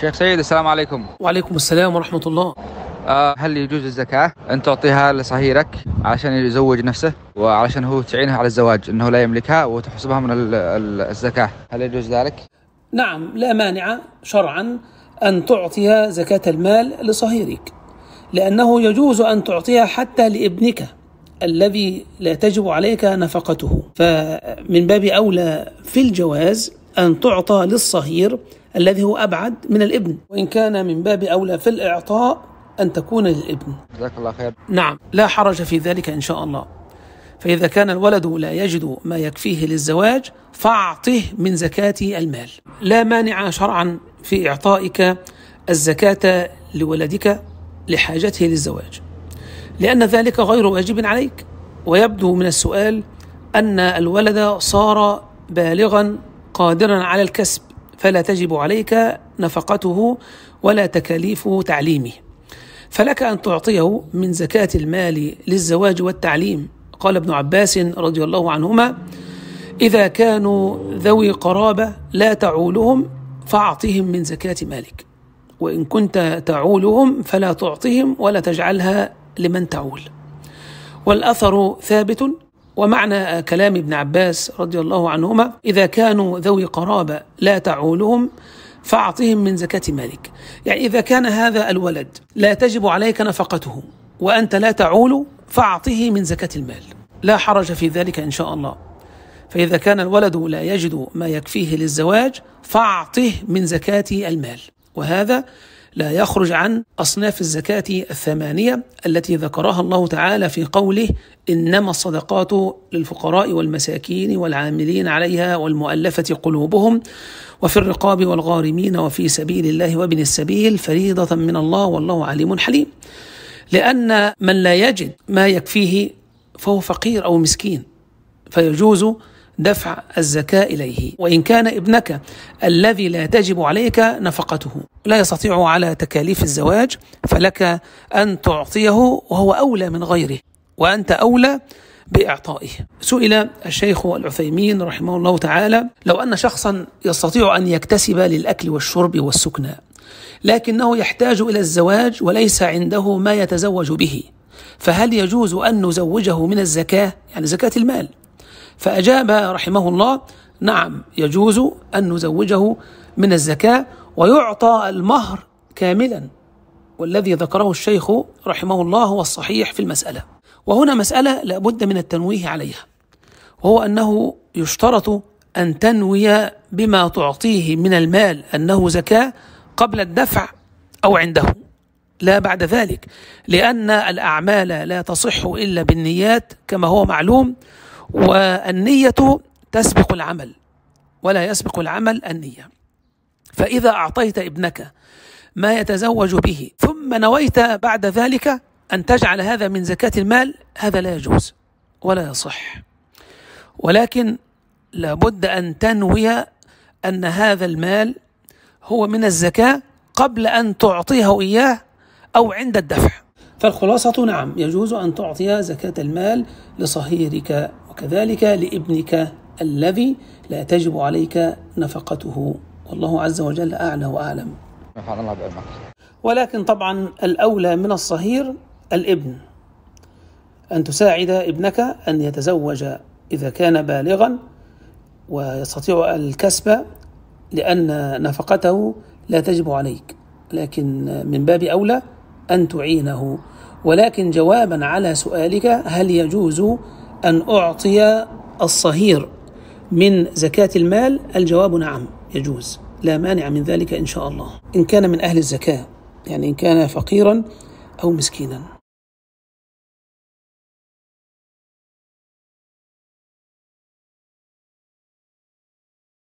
شيخ سيد السلام عليكم وعليكم السلام ورحمة الله آه، هل يجوز الزكاة أن تعطيها لصهيرك عشان يزوج نفسه وعشان هو تعينها على الزواج أنه لا يملكها وتحسبها من الزكاة هل يجوز ذلك؟ نعم لا مانع شرعا أن تعطي زكاة المال لصهيرك لأنه يجوز أن تعطيها حتى لابنك الذي لا تجب عليك نفقته فمن باب أولى في الجواز أن تعطى للصهير الذي هو أبعد من الابن وإن كان من باب أولى في الإعطاء أن تكون للابن جزاك الله خير نعم لا حرج في ذلك إن شاء الله فإذا كان الولد لا يجد ما يكفيه للزواج فأعطه من زكاة المال لا مانع شرعا في إعطائك الزكاة لولدك لحاجته للزواج لأن ذلك غير واجب عليك ويبدو من السؤال أن الولد صار بالغا قادرا على الكسب فلا تجب عليك نفقته ولا تكاليف تعليمه فلك أن تعطيه من زكاة المال للزواج والتعليم قال ابن عباس رضي الله عنهما إذا كانوا ذوي قرابة لا تعولهم فأعطهم من زكاة مالك وإن كنت تعولهم فلا تعطهم ولا تجعلها لمن تعول والأثر ثابت ومعنى كلام ابن عباس رضي الله عنهما إذا كانوا ذوي قرابة لا تعولهم فأعطهم من زكاة مالك يعني إذا كان هذا الولد لا تجب عليك نفقته وأنت لا تعول فأعطه من زكاة المال لا حرج في ذلك إن شاء الله فإذا كان الولد لا يجد ما يكفيه للزواج فأعطه من زكاة المال وهذا لا يخرج عن أصناف الزكاة الثمانية التي ذكرها الله تعالى في قوله إنما الصدقات للفقراء والمساكين والعاملين عليها والمؤلفة قلوبهم وفي الرقاب والغارمين وفي سبيل الله وابن السبيل فريضة من الله والله عليم حليم لأن من لا يجد ما يكفيه فهو فقير أو مسكين فيجوز دفع الزكاة إليه وإن كان ابنك الذي لا تجب عليك نفقته لا يستطيع على تكاليف الزواج فلك أن تعطيه وهو أولى من غيره وأنت أولى بإعطائه سئل الشيخ العثيمين رحمه الله تعالى لو أن شخصا يستطيع أن يكتسب للأكل والشرب والسكنى لكنه يحتاج إلى الزواج وليس عنده ما يتزوج به فهل يجوز أن نزوجه من الزكاة يعني زكاة المال فأجاب رحمه الله نعم يجوز أن نزوجه من الزكاة ويعطى المهر كاملا والذي ذكره الشيخ رحمه الله هو الصحيح في المسألة وهنا مسألة لابد من التنويه عليها وهو أنه يشترط أن تنوي بما تعطيه من المال أنه زكاة قبل الدفع أو عنده لا بعد ذلك لأن الأعمال لا تصح إلا بالنيات كما هو معلوم والنية تسبق العمل ولا يسبق العمل النية فإذا أعطيت ابنك ما يتزوج به ثم نويت بعد ذلك أن تجعل هذا من زكاة المال هذا لا يجوز ولا يصح ولكن لابد أن تنوي أن هذا المال هو من الزكاة قبل أن تعطيه إياه أو عند الدفع فالخلاصة نعم يجوز أن تعطي زكاة المال لصهيرك كذلك لابنك الذي لا تجب عليك نفقته والله عز وجل أعلى وأعلم ولكن طبعا الأولى من الصهير الابن أن تساعد ابنك أن يتزوج إذا كان بالغا ويستطيع الكسب لأن نفقته لا تجب عليك لكن من باب أولى أن تعينه ولكن جوابا على سؤالك هل يجوز أن أعطي الصهير من زكاة المال الجواب نعم يجوز لا مانع من ذلك إن شاء الله إن كان من أهل الزكاة يعني إن كان فقيرا أو مسكينا